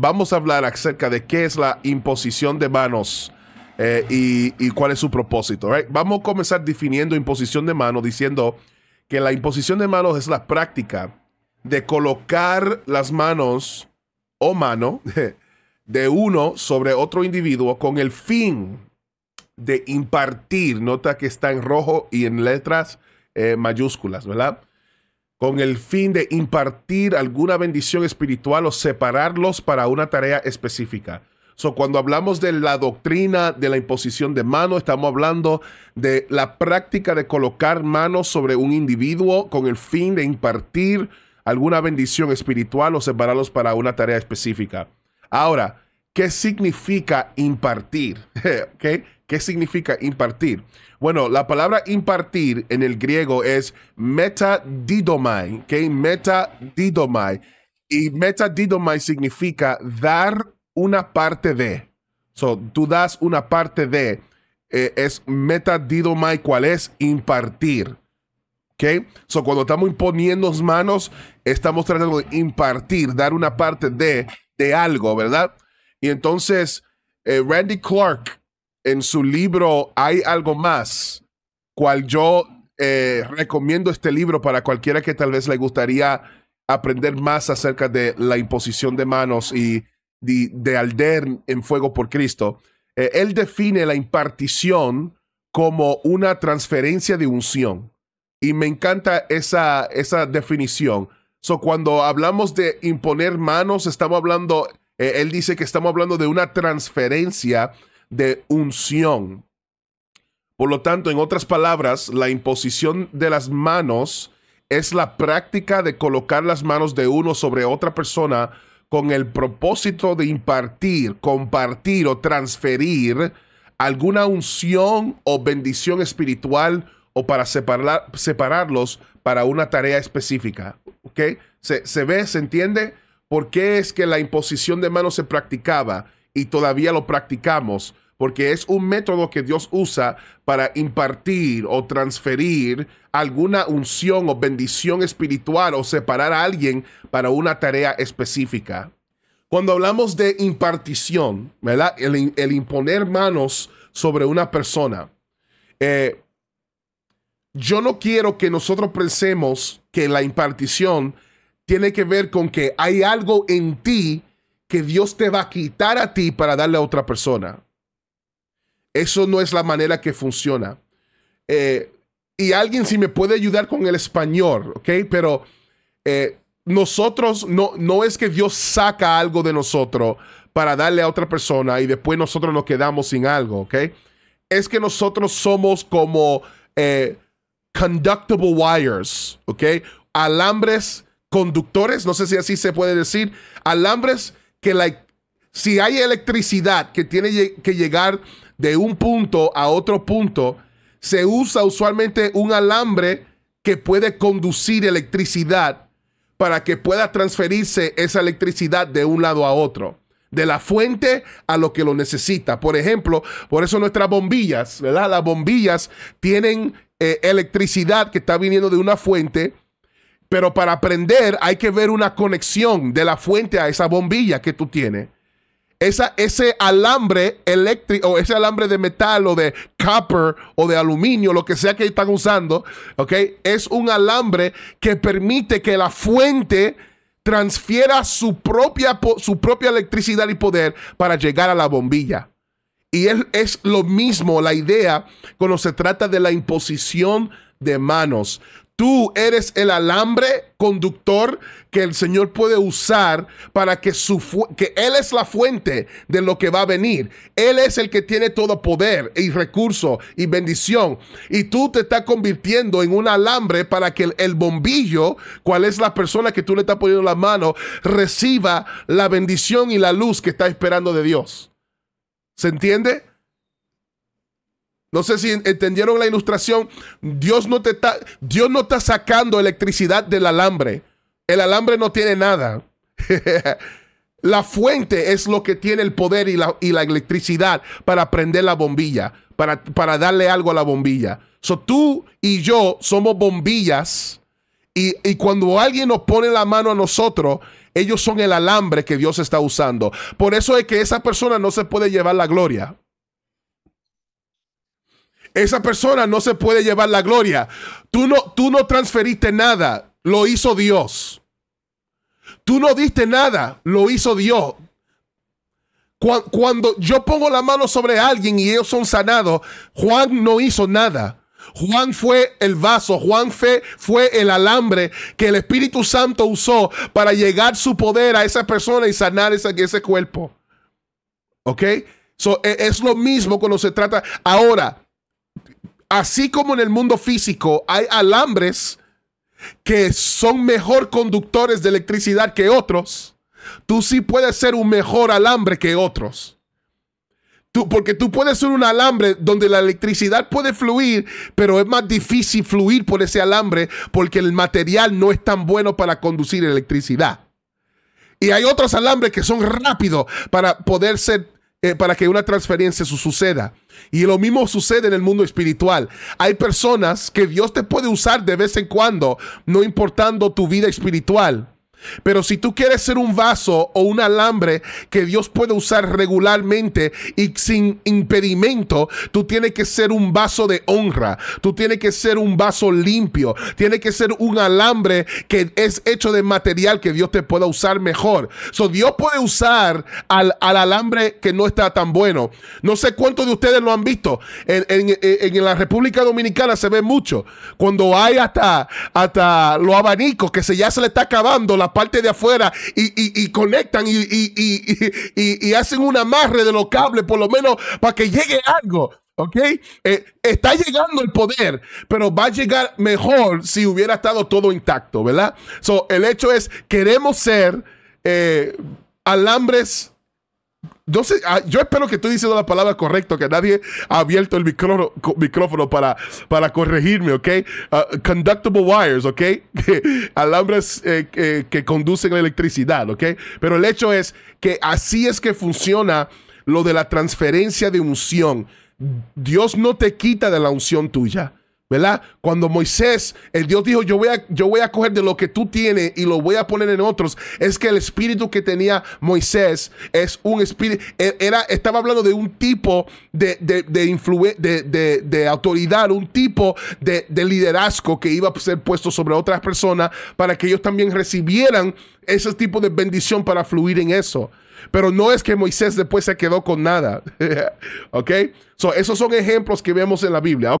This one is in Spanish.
vamos a hablar acerca de qué es la imposición de manos eh, y, cuál es su propósito. Vamos a comenzar definiendo imposición de manos diciendo que la imposición de manos es la práctica de colocar las manos o mano de uno sobre otro individuo con el fin de impartir. Nota que está en rojo y en letras eh, mayúsculas, ¿verdad? con el fin de impartir alguna bendición espiritual o separarlos para una tarea específica. So, cuando hablamos de la doctrina de la imposición de manos, estamos hablando de la práctica de colocar manos sobre un individuo con el fin de impartir alguna bendición espiritual o separarlos para una tarea específica. Ahora, ¿qué significa impartir? okay. ¿Qué significa impartir? Bueno, la palabra impartir en el griego es metadidomai, ¿ok? Metadidomai. Y metadidomai significa dar una parte de. So, tú das una parte de. Eh, es metadidomai, ¿cuál es? Impartir. ¿Ok? So, cuando estamos imponiendo manos, estamos tratando de impartir, dar una parte de, de algo, ¿verdad? Y entonces, eh, Randy Clark, en su libro Hay algo más, cual yo eh, recomiendo este libro para cualquiera que tal vez le gustaría aprender más acerca de la imposición de manos y de, alder en fuego por Cristo. Eh, él define la impartición como una transferencia de unción. Y me encanta esa, esa definición. cuando hablamos de imponer manos, estamos hablando, eh, él dice que estamos hablando de una transferencia de unción. Por lo tanto, en otras palabras, la imposición de las manos es la práctica de colocar las manos de uno sobre otra persona con el propósito de impartir, compartir o transferir alguna unción o bendición espiritual o para separar, separarlos para una tarea específica. ¿Ok? ¿Se, ¿Se ve? ¿Se entiende? ¿Por qué es que la imposición de manos se practicaba? y todavía lo practicamos porque es un método que Dios usa para impartir o transferir alguna unción o bendición espiritual o separar a alguien para una tarea específica. Cuando hablamos de impartición, ¿verdad? El, imponer manos sobre una persona. Eh, yo no quiero que nosotros pensemos que la impartición tiene que ver con que hay algo en ti que Dios te va a quitar a ti para darle a otra persona. Eso no es la manera que funciona. Eh, y alguien si me puede ayudar con el español, ¿ok? Pero eh, nosotros, no, no es que Dios saca algo de nosotros para darle a otra persona y después nosotros nos quedamos sin algo, ¿ok? Es que nosotros somos como eh, conductible wires, ¿ok? Alambres conductores, no sé si así se puede decir, alambres que si hay electricidad que tiene que llegar de un punto a otro punto, se usa usualmente un alambre que puede conducir electricidad para que pueda transferirse esa electricidad de un lado a otro, de la fuente a lo que lo necesita. Por ejemplo, por eso nuestras bombillas, ¿verdad? Las bombillas tienen eh, electricidad que está viniendo de una fuente pero para aprender hay que ver una conexión de la fuente a esa bombilla que tú tienes. ese alambre eléctrico, o ese alambre de metal o de copper o de aluminio, lo que sea que están usando, Es un alambre que permite que la fuente transfiera su propia, su propia electricidad y poder para llegar a la bombilla. Y es, es lo mismo la idea cuando se trata de la imposición de manos. Tú eres el alambre conductor que el Señor puede usar para que su que él es la fuente de lo que va a venir. Él es el que tiene todo poder y recurso y bendición y tú te estás convirtiendo en un alambre para que el, bombillo, cuál es la persona que tú le estás poniendo la mano, reciba la bendición y la luz que está esperando de Dios. ¿Se entiende? No sé si entendieron la ilustración. Dios no te está, Dios no está sacando electricidad del alambre. El alambre no tiene nada. la fuente es lo que tiene el poder y la, y la electricidad para prender la bombilla, para, para darle algo a la bombilla. So, tú y yo somos bombillas. Y, y, cuando alguien nos pone la mano a nosotros, ellos son el alambre que Dios está usando. Por eso es que esa persona no se puede llevar la gloria. Esa persona no se puede llevar la gloria. Tú no, tú no transferiste nada, lo hizo Dios. Tú no diste nada, lo hizo Dios. Cuando, yo pongo la mano sobre alguien y ellos son sanados, Juan no hizo nada. Juan fue el vaso, Juan fue, fue, el alambre que el Espíritu Santo usó para llegar su poder a esa persona y sanar ese, ese cuerpo. ¿Ok? E, es lo mismo cuando se trata. Ahora, Así como en el mundo físico hay alambres que son mejor conductores de electricidad que otros, tú sí puedes ser un mejor alambre que otros. Tú, porque tú puedes ser un alambre donde la electricidad puede fluir, pero es más difícil fluir por ese alambre porque el material no es tan bueno para conducir electricidad. Y hay otros alambres que son rápidos para poder ser eh, para que una transferencia suceda. Y lo mismo sucede en el mundo espiritual. Hay personas que Dios te puede usar de vez en cuando, no importando tu vida espiritual. Pero si tú quieres ser un vaso o un alambre que Dios puede usar regularmente y sin impedimento, tú tienes que ser un vaso de honra, tú tienes que ser un vaso limpio, tienes que ser un alambre que es hecho de material que Dios te pueda usar mejor. So, Dios puede usar al, al alambre que no está tan bueno. No sé cuántos de ustedes lo han visto. En, en, en la República Dominicana se ve mucho. Cuando hay hasta, hasta los abanicos que se, ya se le está acabando la parte de afuera y, conectan y, hacen una amarre de los cables, por lo menos para que llegue algo. ¿Ok? Eh, está llegando el poder, pero va a llegar mejor si hubiera estado todo intacto, ¿verdad? So, el hecho es, queremos ser eh, alambres yo, ah, yo espero que estoy diciendo la palabra correcta, que nadie ha abierto el micrófono, micrófono para, para corregirme, ¿ok? Ah, conductible wires, ¿ok? Alambres eh, eh, que conducen la electricidad, ¿ok? Pero el hecho es que así es que funciona lo de la transferencia de unción. Dios no te quita de la unción tuya. ¿verdad? Cuando Moisés, el Dios dijo, yo voy, a, yo voy a coger de lo que tú tienes y lo voy a poner en otros, es que el espíritu que tenía Moisés es un espíritu, e, era, estaba hablando de un tipo de, de, de, de, de autoridad, un tipo de, liderazgo que iba a ser puesto sobre otras personas para que ellos también recibieran ese tipo de bendición para fluir en eso. Pero no es que Moisés después se quedó con nada. ¿Ok? So, esos son ejemplos que vemos en la Biblia.